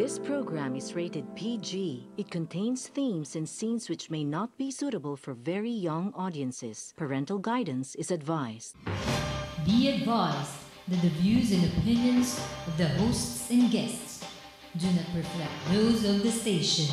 This program is rated PG. It contains themes and scenes which may not be suitable for very young audiences. Parental guidance is advised. Be advised that the views and opinions of the hosts and guests do not reflect those of the station.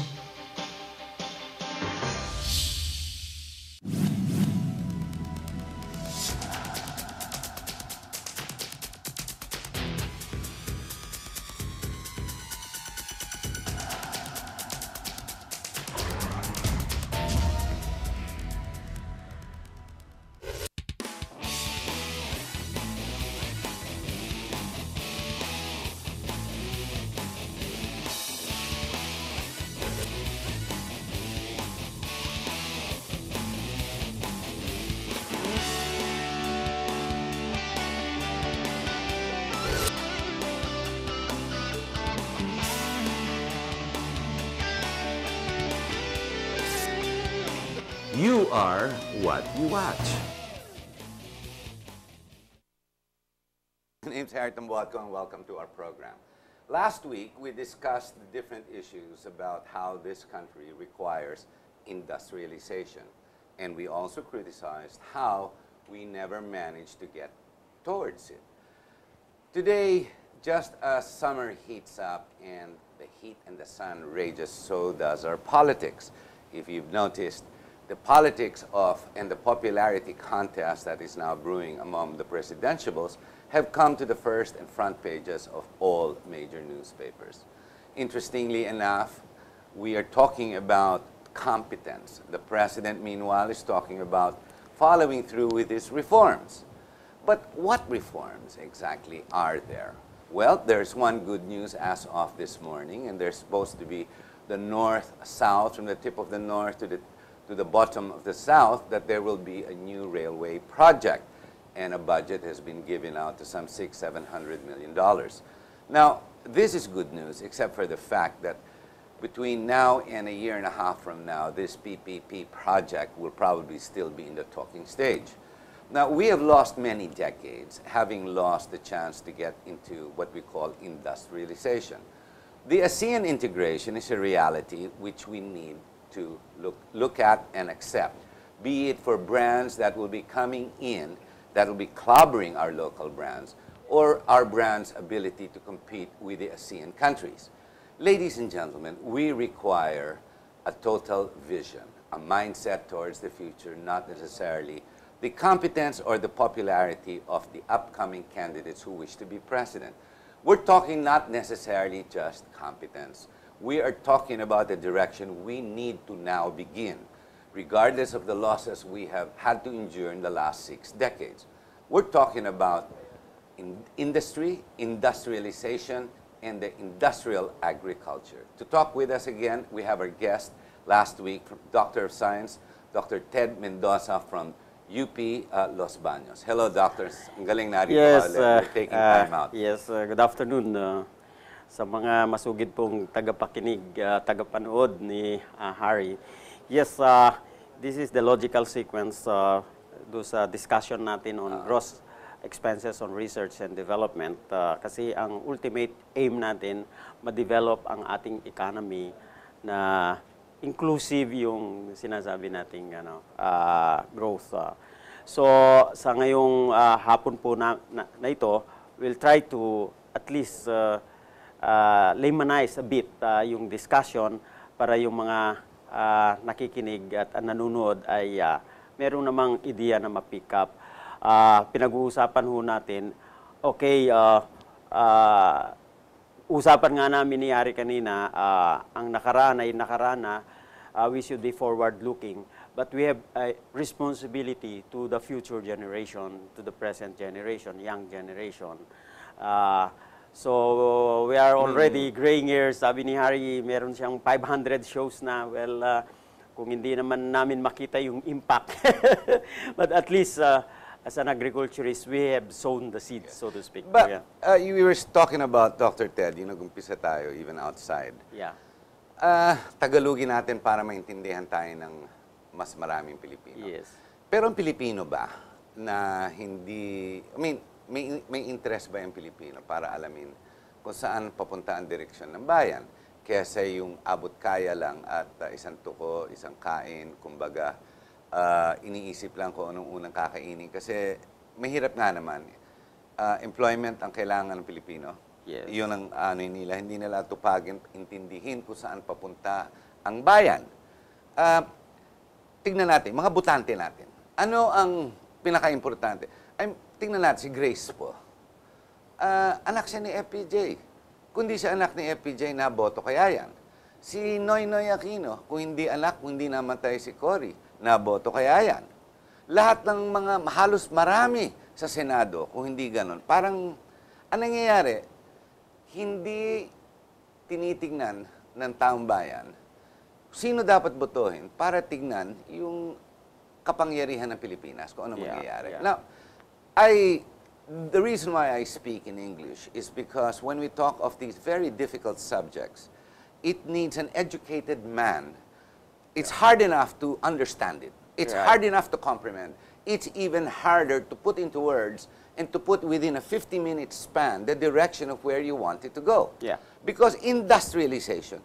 You are what you watch. My name's Harriet Mbuatko and welcome to our program. Last week, we discussed the different issues about how this country requires industrialization. And we also criticized how we never managed to get towards it. Today, just as summer heats up and the heat and the sun rages, so does our politics. If you've noticed, the politics of and the popularity contest that is now brewing among the presidentiables have come to the first and front pages of all major newspapers. Interestingly enough, we are talking about competence. The president, meanwhile, is talking about following through with his reforms. But what reforms exactly are there? Well, there's one good news as of this morning, and there's supposed to be the north-south, from the tip of the north to the to the bottom of the South that there will be a new railway project. And a budget has been given out to some six, seven hundred million dollars. Now, this is good news, except for the fact that between now and a year and a half from now, this PPP project will probably still be in the talking stage. Now, we have lost many decades having lost the chance to get into what we call industrialization. The ASEAN integration is a reality which we need to look, look at and accept, be it for brands that will be coming in that will be clobbering our local brands or our brand's ability to compete with the ASEAN countries. Ladies and gentlemen, we require a total vision, a mindset towards the future, not necessarily the competence or the popularity of the upcoming candidates who wish to be president. We're talking not necessarily just competence, we are talking about the direction we need to now begin, regardless of the losses we have had to endure in the last six decades. We're talking about in industry, industrialization, and the industrial agriculture. To talk with us again, we have our guest last week, Doctor of Science, Dr. Ted Mendoza from UP uh, Los Baños. Hello, doctors. galing yes, uh, taking uh, time out. Yes, uh, good afternoon, uh, sa mga masugid pong tagapakinig, uh, tagapanood ni uh, Harry. Yes, uh, this is the logical sequence uh, do sa discussion natin on gross expenses on research and development uh, kasi ang ultimate aim natin ma-develop ang ating economy na inclusive yung sinasabi nating ano uh, growth uh. so sa ngayong uh, hapon po na, na, na ito we'll try to at least uh, uh, ah, lemanize a bit uh, yung discussion para yung mga uh, nakikinig at uh, nanonood ay uh, meron namang ideya na ma-pick up. Uh, pinag-uusapan ho natin, okay, uh, uh, usapan nga namin ni kanina, uh, ang nakaraan ay nakarana, uh, we should be forward-looking, but we have a responsibility to the future generation, to the present generation, young generation. Uh, So, we are hmm. already graying years. Sabi ni Harry, meron siyang 500 shows na. Well, uh, kung hindi naman namin makita yung impact. But at least, uh, as an agriculturist, we have sown the seeds, so to speak. But yeah. uh, you, we were talking about Dr. Ted, yung nagumpisa tayo even outside. Yeah. Uh, Tagalogin natin para maintindihan tayo ng mas maraming Pilipino. Yes. Pero ang Pilipino ba na hindi, I mean, may, may interest ba yung Pilipino para alamin kung saan papunta ang direksyon ng bayan kesa yung abot kaya lang at uh, isang tuko, isang kain, kumbaga uh, iniisip lang kung anong unang kakainin kasi mahirap nga naman. Uh, employment ang kailangan ng Pilipino. Yes. Yun ang ano nila, hindi nila tupagin, intindihin kung saan papunta ang bayan. Uh, tignan natin, mga butante natin. Ano ang pinaka-importante? I'm, tingnan natin si Grace po. Uh, anak siya ni FPJ. Kundi siya anak ni FPJ na boto kaya yan. Si Noy Noy Aquino, kung hindi anak, kung hindi namatay si Cory, na boto kaya yan. Lahat ng mga, halos marami sa Senado, kung hindi ganon. Parang, ang nangyayari, hindi tinitingnan ng taong bayan sino dapat botohin para tignan yung kapangyarihan ng Pilipinas, kung ano yeah, mangyayari. Yeah. Now, I, the reason why I speak in English is because when we talk of these very difficult subjects, it needs an educated man. It's yeah. hard enough to understand it. It's hard enough to comprehend. It's even harder to put into words and to put within a 50-minute span the direction of where you want it to go. Yeah. Because industrialization,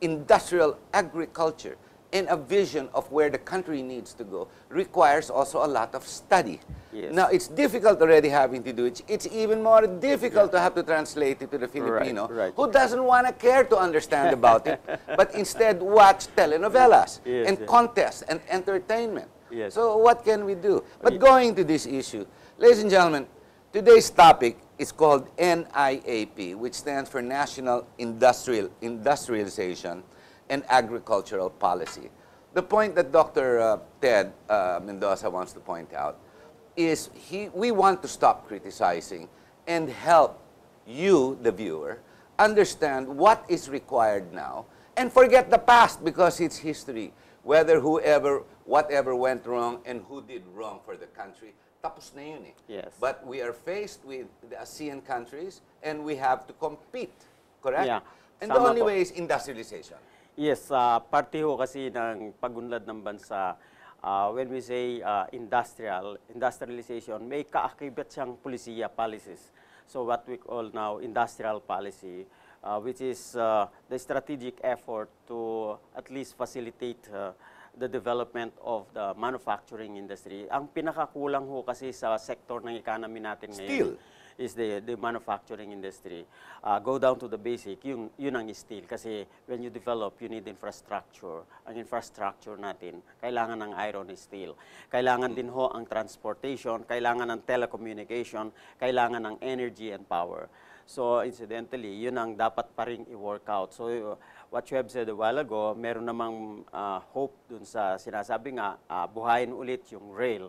industrial agriculture, and a vision of where the country needs to go requires also a lot of study. Yes. Now, it's difficult already having to do it. It's even more difficult yeah. to have to translate it to the Filipino right, right. who doesn't want to care to understand about it, but instead watch telenovelas yes, and yes. contests and entertainment. So what can we do? But going to this issue, ladies and gentlemen, today's topic is called NIAP, which stands for National Industrial Industrialization and agricultural policy. The point that Dr. Uh, Ted uh, Mendoza wants to point out is he, we want to stop criticizing and help you, the viewer, understand what is required now and forget the past because it's history. Whether whoever, whatever went wrong and who did wrong for the country, tapos na yun eh. Yes. But we are faced with the ASEAN countries and we have to compete, correct? Yeah. And Sama the only po. way is industrialization. Yes, uh, parte ho kasi ng pagunlad ng bansa, uh, when we say uh, industrial, industrialization, may kaakibat siyang polisiya policies. So what we call now industrial policy, uh, which is uh, the strategic effort to at least facilitate uh, the development of the manufacturing industry. Ang pinakakulang ho kasi sa sector ng economy natin ngayon. Steel is the, the manufacturing industry. Uh, go down to the basic, yung, yun ang steel. Kasi when you develop, you need infrastructure. Ang infrastructure natin, kailangan ng iron steel. Kailangan din ho ang transportation, kailangan ng telecommunication, kailangan ng energy and power. So incidentally, yun ang dapat pa rin i-work out. So uh, what you have said a while ago, meron namang uh, hope dun sa sinasabi nga, uh, buhayin ulit yung rail.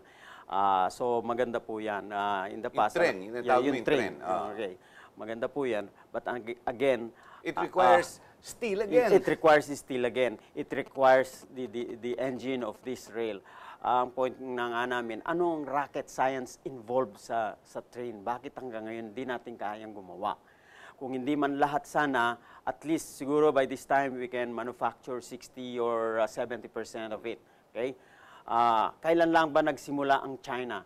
Uh, so maganda po yan. Uh, in the past, yung trend, ano, yung, yeah, yung trend. trend. Oh. Okay. Maganda po yan. But again, it requires uh, steel again. It, it requires steel again. It requires the, the, the engine of this rail. Uh, ang point na nga namin, anong rocket science involved sa, sa train? Bakit hanggang ngayon di natin kayang gumawa? Kung hindi man lahat sana, at least siguro by this time we can manufacture 60 or 70% of it. Okay? Uh, kailan lang ba nagsimula ang China?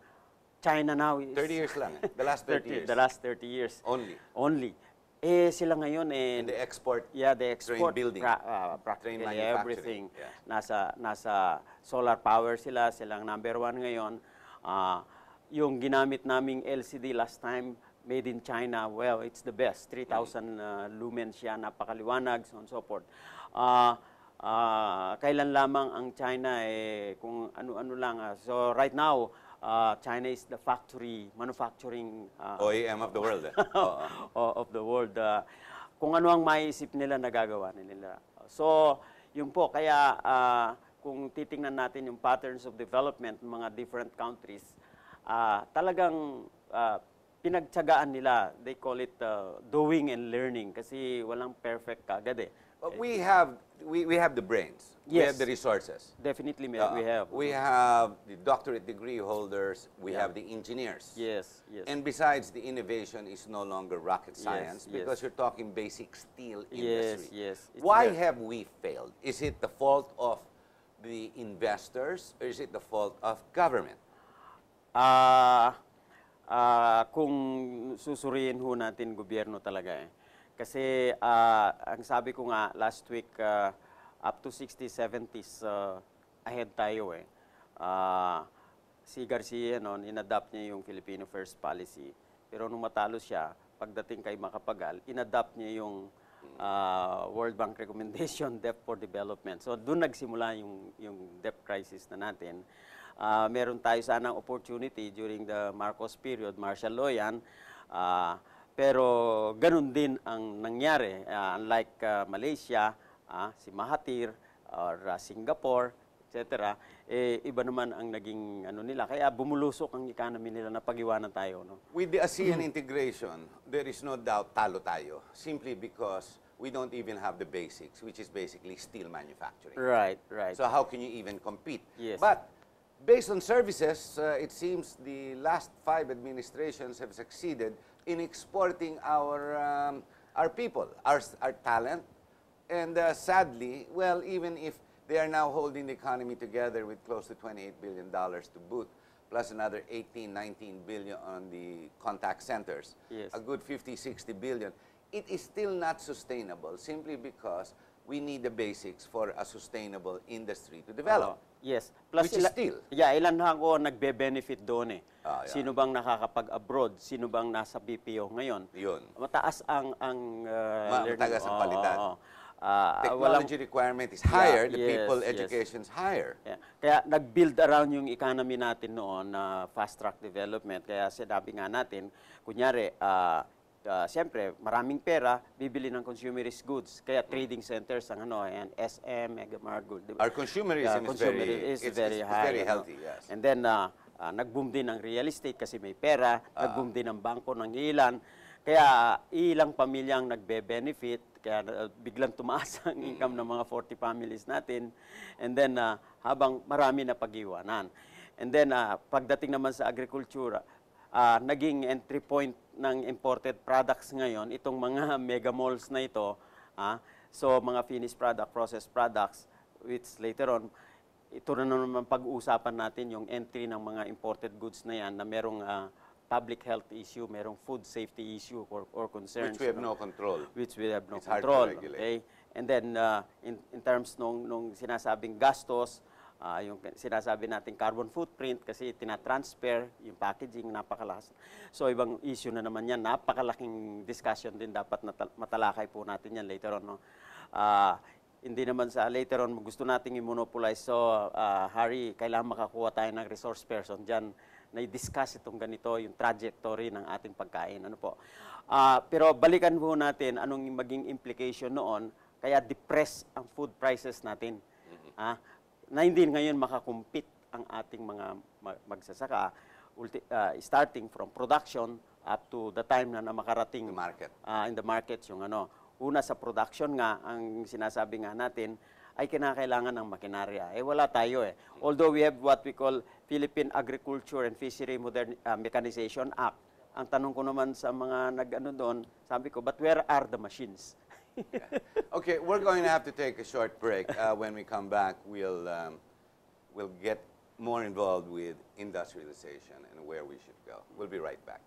China now is... 30 years lang. The last 30, 30 years. The last 30 years. Only. Only. Eh, sila ngayon eh... And the export. Yeah, the export. Train building. Pra, uh, practically train everything. Yeah. Nasa, nasa solar power sila. Silang number one ngayon. Uh, yung ginamit naming LCD last time, made in China, well, it's the best. 3,000 uh, mm. lumens siya, napakaliwanag, so on and so forth. Uh, uh, kailan lamang ang China eh, kung ano-ano lang. Uh, so right now, uh, China is the factory, manufacturing... Uh, OEM of the world. Eh. of the world. Uh, kung ano ang maiisip nila, na nagagawa nila. So, yun po. Kaya uh, kung titingnan natin yung patterns of development ng mga different countries, uh, talagang uh, pinagtsagaan nila. They call it uh, doing and learning kasi walang perfect kagad eh. But we have we, we have the brains. Yes. We have the resources. Definitely we have. Uh, we have, we have the doctorate degree holders. We yeah. have the engineers. Yes, yes. And besides, the innovation is no longer rocket science yes, because yes. you're talking basic steel industry. Yes, yes. Why have we failed? Is it the fault of the investors or is it the fault of government? Ah, uh, uh, kung susuriin ho natin gobyerno talaga eh. Kasi uh, ang sabi ko nga last week, uh, up to 60s, 70s, uh, ahead tayo eh. Uh, si Garcia noon, inadapt niya yung Filipino First Policy. Pero nung matalo siya, pagdating kay Makapagal, inadapt niya yung uh, World Bank recommendation, debt for development. So doon nagsimula yung, yung debt crisis na natin. Uh, meron tayo sanang opportunity during the Marcos period, martial law yan, uh, pero ganun din ang nangyari. Uh, unlike uh, Malaysia, uh, si Mahathir, or uh, Singapore, etc. Eh, iba naman ang naging ano nila. Kaya bumulusok ang economy nila na pag tayo. No? With the ASEAN integration, there is no doubt talo tayo. Simply because we don't even have the basics, which is basically steel manufacturing. Right, right. So how can you even compete? Yes. But based on services, uh, it seems the last five administrations have succeeded in exporting our, um, our people, our, our talent. And uh, sadly, well, even if they are now holding the economy together with close to $28 billion to boot, plus another 18, 19 billion on the contact centers, yes. a good 50, 60 billion, it is still not sustainable simply because we need the basics for a sustainable industry to develop. Oh, yes. Plus which is steel. Yeah, ilan na ako nagbe-benefit doon eh. Ah, yeah. Sino bang nakakapag-abroad? Sino bang nasa BPO ngayon? Yun. Mataas ang... ang uh, Mataas ang palitan. Oh, oh. Uh, Technology walang, requirement is higher, yeah, the yes, people education is higher. Yeah. Kaya nag-build around yung economy natin noon na uh, fast track development. Kaya sinabi nga natin, kunyari, uh, uh, siyempre, maraming pera, bibili ng consumerist goods. Kaya trading centers ang ano, ayan, SM, Megamart, Diba? Our consumerism uh, consumer is very, is it's, very it's, high. It's very ano. healthy, ano? yes. And then, uh, uh, nag-boom din ang real estate kasi may pera, uh, nag-boom din ang bangko ng ilan. Kaya ilang pamilyang nagbe-benefit, kaya uh, biglang tumaas ang mm. income ng mga 40 families natin. And then, uh, habang marami na pag-iwanan. And then, uh, pagdating naman sa agrikultura, uh, naging entry point ng imported products ngayon, itong mga mega malls na ito, uh, so mga finished product, processed products, which later on, ito na naman pag-uusapan natin yung entry ng mga imported goods na yan na merong uh, public health issue, merong food safety issue or, or concerns. Which we have no, no control. Which we have no it's control. Hard to regulate. okay? And then uh, in, in terms nung, nung sinasabing gastos, uh, yung sinasabi natin carbon footprint kasi tinatransfer yung packaging napakalakas. So ibang issue na naman yan, napakalaking discussion din dapat matalakay po natin yan later on. No? Uh, hindi naman sa later on gusto nating i-monopolize. So uh, Harry, kailangan makakuha tayo ng resource person dyan na i-discuss itong ganito, yung trajectory ng ating pagkain. Ano po? Uh, pero balikan po natin anong maging implication noon kaya depress ang food prices natin. Mm-hmm. Ah, na hindi ngayon makakumpit ang ating mga magsasaka ulti, uh, starting from production up to the time na, na makarating the market. Uh, in the markets yung ano. Una sa production nga, ang sinasabi nga natin, ay kinakailangan ng makinarya. Eh wala tayo eh. Although we have what we call Philippine Agriculture and Fishery Modern uh, Mechanization Act. Ang tanong ko naman sa mga nag-ano doon, sabi ko, but where are the machines? Okay, we're going to have to take a short break. Uh, when we come back, we'll, um, we'll get more involved with industrialization and where we should go. We'll be right back.